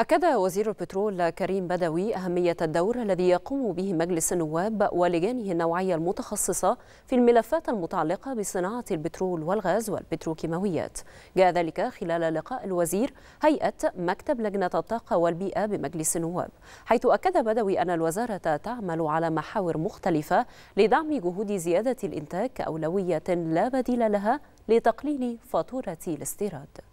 أكد وزير البترول كريم بدوي أهمية الدور الذي يقوم به مجلس النواب ولجانه النوعية المتخصصة في الملفات المتعلقة بصناعة البترول والغاز والبتروكيماويات جاء ذلك خلال لقاء الوزير هيئة مكتب لجنة الطاقة والبيئة بمجلس النواب حيث أكد بدوي أن الوزارة تعمل على محاور مختلفة لدعم جهود زيادة الإنتاج كأولوية لا بديل لها لتقليل فاتورة الاستيراد